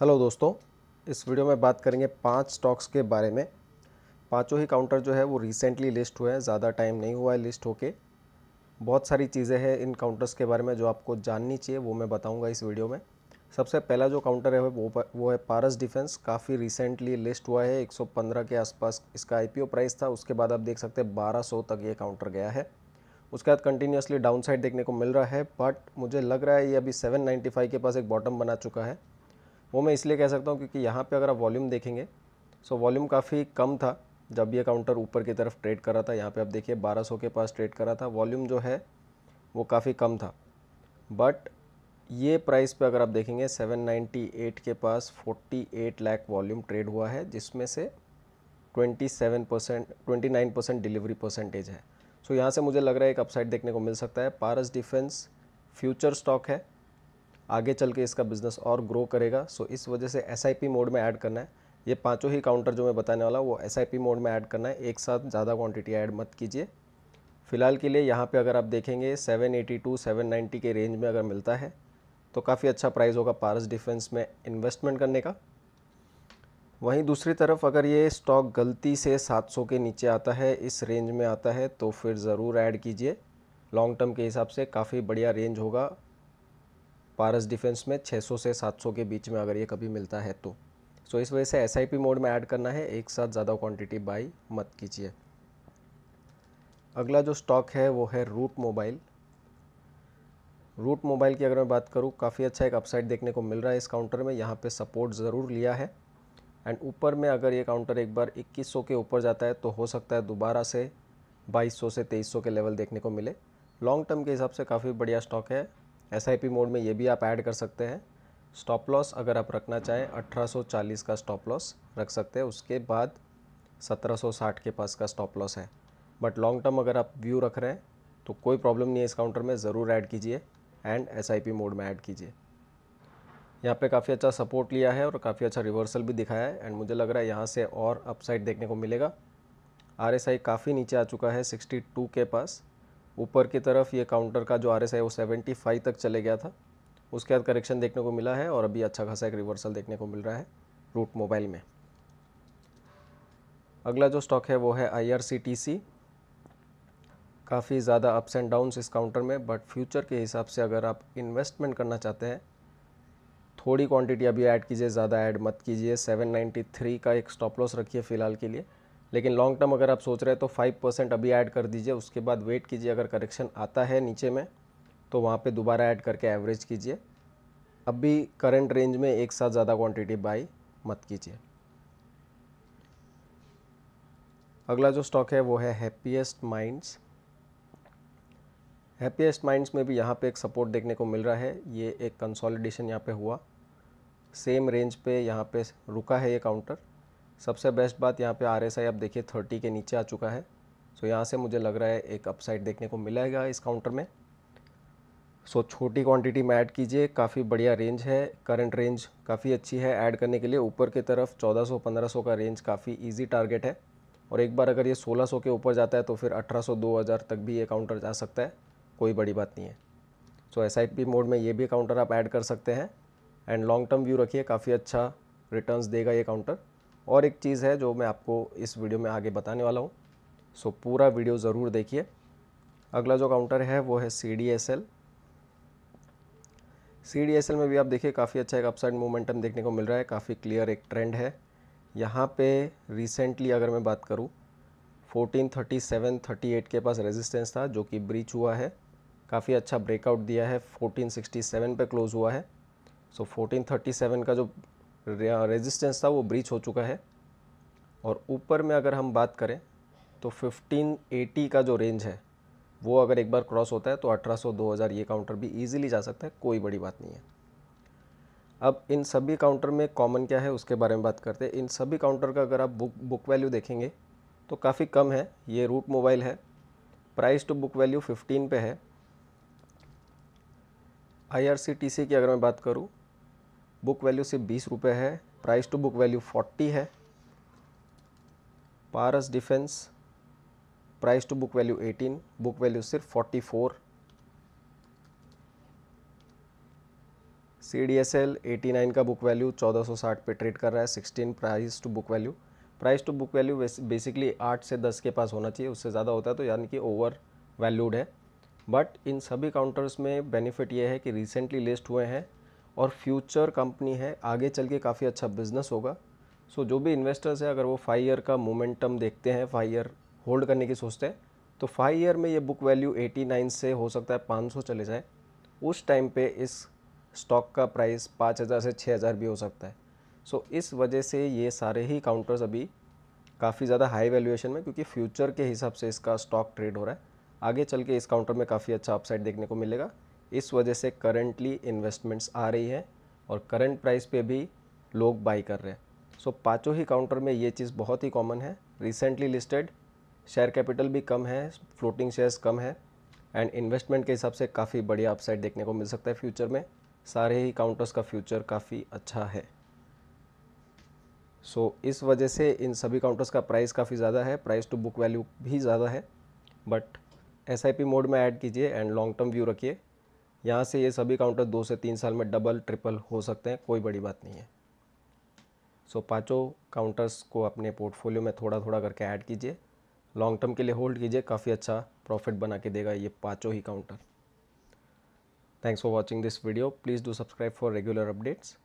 hello दोस्तों इस video में बात करेंगे पांच स्टॉक्स के बारे में पांचों ही काउंटर जो है वो रिसेंटली लिस्ट हुए हैं ज़्यादा टाइम नहीं हुआ है लिस्ट होके बहुत सारी चीज़ें हैं इन काउंटर्स के बारे में जो आपको जाननी चाहिए वो मैं बताऊंगा इस वीडियो में सबसे पहला जो काउंटर है वो वो है पारस डिफेंस काफ़ी रिसेंटली लिस्ट हुआ है 115 के आसपास इसका आई प्राइस था उसके बाद आप देख सकते हैं बारह तक ये काउंटर गया है उसके बाद कंटिन्यूसली डाउन देखने को मिल रहा है बट मुझे लग रहा है ये अभी सेवन के पास एक बॉटम बना चुका है वो मैं इसलिए कह सकता हूँ क्योंकि यहाँ पे अगर आप वॉल्यूम देखेंगे सो वॉल्यूम काफ़ी कम था जब ये काउंटर ऊपर की तरफ ट्रेड कर रहा था यहाँ पे आप देखिए 1200 के पास ट्रेड कर रहा था वॉल्यूम जो है वो काफ़ी कम था बट ये प्राइस पे अगर आप देखेंगे 798 के पास 48 लाख वॉल्यूम ट्रेड हुआ है जिसमें से 27 percent twenty percent delivery percentage है सो so यहाँ से मुझे लग रहा है एक अपसाइड देखने को मिल सकता है पारस डिफेंस फ्यूचर स्टॉक है आगे चल के इसका बिज़नेस और ग्रो करेगा सो इस वजह से एस मोड में ऐड करना है ये पांचों ही काउंटर जो मैं बताने वाला वो एस मोड में ऐड करना है एक साथ ज़्यादा क्वांटिटी ऐड मत कीजिए फ़िलहाल के लिए यहाँ पे अगर आप देखेंगे 782 790 के रेंज में अगर मिलता है तो काफ़ी अच्छा प्राइस होगा पारस डिफेंस में इन्वेस्टमेंट करने का वहीं दूसरी तरफ अगर ये स्टॉक गलती से 700 के नीचे आता है इस रेंज में आता है तो फिर ज़रूर ऐड कीजिए लॉन्ग टर्म के हिसाब से काफ़ी बढ़िया रेंज होगा पारस डिफेंस में 600 से 700 के बीच में अगर ये कभी मिलता है तो सो इस वजह से एस मोड में ऐड करना है एक साथ ज़्यादा क्वांटिटी बाई मत कीजिए अगला जो स्टॉक है वो है रूट मोबाइल रूट मोबाइल की अगर मैं बात करूँ काफ़ी अच्छा एक अपसाइड देखने को मिल रहा है इस काउंटर में यहाँ पे सपोर्ट ज़रूर लिया है एंड ऊपर में अगर ये काउंटर एक बार 2100 के ऊपर जाता है तो हो सकता है दोबारा से 2200 से 2300 के लेवल देखने को मिले लॉन्ग टर्म के हिसाब से काफ़ी बढ़िया स्टॉक है एस मोड में ये भी आप ऐड कर सकते हैं स्टॉप लॉस अगर आप रखना चाहें 1840 का स्टॉप लॉस रख सकते हैं उसके बाद 1760 के पास का स्टॉप लॉस है बट लॉन्ग टर्म अगर आप व्यू रख रहे हैं तो कोई प्रॉब्लम नहीं है इस काउंटर में ज़रूर ऐड कीजिए एंड एस मोड में ऐड कीजिए यहाँ पे काफ़ी अच्छा सपोर्ट लिया है और काफ़ी अच्छा रिवर्सल भी दिखाया है एंड मुझे लग रहा है यहाँ से और अपसाइड देखने को मिलेगा आर काफ़ी नीचे आ चुका है 62 के पास ऊपर की तरफ ये काउंटर का जो आर है वो 75 तक चले गया था उसके बाद करेक्शन देखने को मिला है और अभी अच्छा खासा एक रिवर्सल देखने को मिल रहा है रूट मोबाइल में अगला जो स्टॉक है वो है आई काफ़ी ज़्यादा अप्स एंड डाउन्स इस काउंटर में बट फ्यूचर के हिसाब से अगर आप इन्वेस्टमेंट करना चाहते हैं थोड़ी क्वांटिटी अभी ऐड कीजिए ज़्यादा ऐड मत कीजिए 793 का एक स्टॉप लॉस रखिए फ़िलहाल के लिए लेकिन लॉन्ग टर्म अगर आप सोच रहे हैं तो फाइव परसेंट अभी ऐड कर दीजिए उसके बाद वेट कीजिए अगर करेक्शन आता है नीचे में तो वहाँ पे दोबारा ऐड करके एवरेज कीजिए अभी करंट रेंज में एक साथ ज़्यादा क्वांटिटी बाई मत कीजिए अगला जो स्टॉक है वो है हैप्पीएस्ट माइंड्स हैप्पीएस्ट माइंड्स में भी यहाँ पे एक सपोर्ट देखने को मिल रहा है ये एक कंसोलिडेशन यहाँ पे हुआ सेम रेंज पे यहाँ पे रुका है ये काउंटर सबसे बेस्ट बात यहाँ पे आर आप देखिए थर्टी के नीचे आ चुका है सो यहाँ से मुझे लग रहा है एक अपसाइड देखने को मिलेगा इस काउंटर में सो छोटी क्वांटिटी में ऐड कीजिए काफ़ी बढ़िया रेंज है करंट रेंज काफ़ी अच्छी है ऐड करने के लिए ऊपर की तरफ 1400-1500 का रेंज काफ़ी इजी टारगेट है और एक बार अगर ये 1600 के ऊपर जाता है तो फिर 1800-2000 तक भी ये काउंटर जा सकता है कोई बड़ी बात नहीं है सो एस मोड में ये भी काउंटर आप ऐड कर सकते हैं एंड लॉन्ग टर्म व्यू रखिए काफ़ी अच्छा रिटर्न्स देगा ये काउंटर और एक चीज़ है जो मैं आपको इस वीडियो में आगे बताने वाला हूँ सो पूरा वीडियो ज़रूर देखिए अगला जो काउंटर है वो है C D S L C D S L में भी आप देखिए काफ़ी अच्छा एक अपसाइड मोमेंटम देखने को मिल रहा है काफ़ी क्लियर एक ट्रेंड है यहाँ पे रिसेंटली अगर मैं बात करूँ थर्टी एट के पास रेजिस्टेंस था जो कि ब्रीच हुआ है काफ़ी अच्छा ब्रेकआउट दिया है 1467 पे क्लोज़ हुआ है सो so, 1437 का जो रेजिस्टेंस था वो ब्रीच हो चुका है और ऊपर में अगर हम बात करें तो 1580 का जो रेंज है वो अगर एक बार क्रॉस होता है तो 1800-2000 ये काउंटर भी इजीली जा सकता है कोई बड़ी बात नहीं है अब इन सभी काउंटर में कॉमन क्या है उसके बारे में बात करते हैं इन सभी काउंटर का अगर आप बुक बुक वैल्यू देखेंगे तो काफ़ी कम है ये रूट मोबाइल है प्राइस टू बुक वैल्यू 15 पे है आई की अगर मैं बात करूँ बुक वैल्यू सिर्फ बीस रुपये है price to book value forty है Paras defence price to book value eighteen book value सिर्फ forty four C D S L eighty nine का बुक वैल्यू चौदह सौ साठ पे ट्रेड कर रहा है sixteen price to book value price to book value basically आठ से दस के पास होना चाहिए उससे ज़्यादा होता है तो यानी कि ओवर वैल्यूड है बट इन सभी काउंटर्स में बेनिफिट ये है कि रिसेंटली लिस्ट हुए हैं और फ्यूचर कंपनी है आगे चल के काफ़ी अच्छा बिजनेस होगा सो so, जो भी इन्वेस्टर्स हैं अगर वो फाइव ईयर का मोमेंटम देखते हैं फाइव ईयर होल्ड करने की सोचते हैं तो फाइव ईयर में ये बुक वैल्यू 89 से हो सकता है 500 चले जाए उस टाइम पे इस स्टॉक का प्राइस 5000 से 6000 भी हो सकता है सो so, इस वजह से ये सारे ही काउंटर्स अभी काफ़ी ज़्यादा हाई वैल्यूएशन में क्योंकि फ्यूचर के हिसाब से इसका स्टॉक ट्रेड हो रहा है आगे चल के इस काउंटर में काफ़ी अच्छा अपसाइड देखने को मिलेगा इस वजह से करंटली इन्वेस्टमेंट्स आ रही है और करंट प्राइस पे भी लोग बाई कर रहे हैं सो so, पाँचों ही काउंटर में ये चीज़ बहुत ही कॉमन है रिसेंटली लिस्टेड शेयर कैपिटल भी कम है फ्लोटिंग शेयर्स कम है एंड इन्वेस्टमेंट के हिसाब से काफ़ी बढ़िया अपसाइड देखने को मिल सकता है फ्यूचर में सारे ही काउंटर्स का फ्यूचर काफ़ी अच्छा है सो so, इस वजह से इन सभी काउंटर्स का प्राइस काफ़ी ज़्यादा है प्राइस टू बुक वैल्यू भी ज़्यादा है बट एस मोड में ऐड कीजिए एंड लॉन्ग टर्म व्यू रखिए यहाँ से ये सभी काउंटर दो से तीन साल में डबल ट्रिपल हो सकते हैं कोई बड़ी बात नहीं है सो so, पाँचों काउंटर्स को अपने पोर्टफोलियो में थोड़ा थोड़ा करके ऐड कीजिए लॉन्ग टर्म के लिए होल्ड कीजिए काफ़ी अच्छा प्रॉफिट बना के देगा ये पाँचों ही counter thanks for watching this video please do subscribe for regular updates